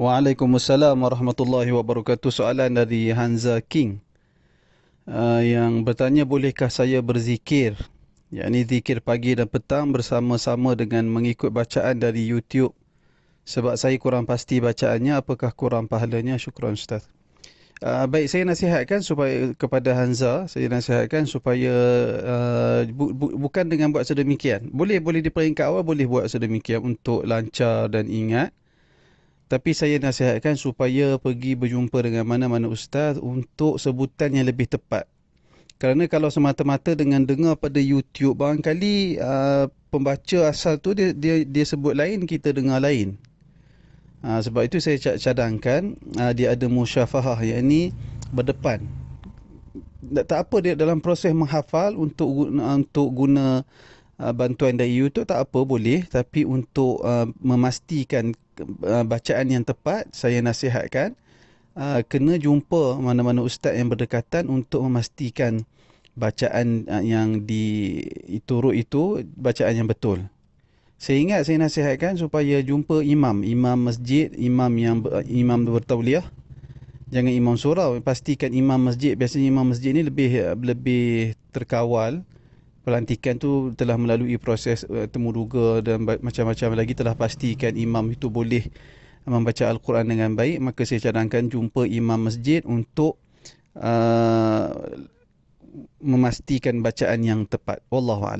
Waalaikumsalam warahmatullahi wabarakatuh. Soalan dari Hanza King uh, yang bertanya bolehkah saya berzikir? Ya, ini zikir pagi dan petang bersama-sama dengan mengikut bacaan dari YouTube. Sebab saya kurang pasti bacaannya, apakah kurang pahalanya? Syukran Ustaz. Uh, baik, saya nasihatkan supaya kepada Hanza, saya nasihatkan supaya uh, bu, bu, bukan dengan buat sedemikian. Boleh, boleh di peringkat awal, boleh buat sedemikian untuk lancar dan ingat. Tapi saya nasihatkan supaya pergi berjumpa dengan mana-mana ustaz untuk sebutan yang lebih tepat. Kerana kalau semata-mata dengan dengar pada YouTube barangkali uh, pembaca asal tu dia dia dia sebut lain kita dengar lain. Uh, sebab itu saya cadangkan uh, dia ada musyafahah Ini berdepan. Tak, apa dia dalam proses menghafal untuk untuk guna Ah, bantuan dari YouTube tak apa boleh tapi untuk uh, memastikan uh, bacaan yang tepat saya nasihatkan uh, kena jumpa mana-mana ustaz yang berdekatan untuk memastikan bacaan uh, yang di itu itu bacaan yang betul saya ingat saya nasihatkan supaya jumpa imam imam masjid imam yang uh, imam bertauliah jangan imam surau pastikan imam masjid biasanya imam masjid ni lebih lebih terkawal pelantikan tu telah melalui proses uh, temuduga dan macam-macam lagi telah pastikan imam itu boleh membaca al-Quran dengan baik maka saya cadangkan jumpa imam masjid untuk uh, memastikan bacaan yang tepat wallahu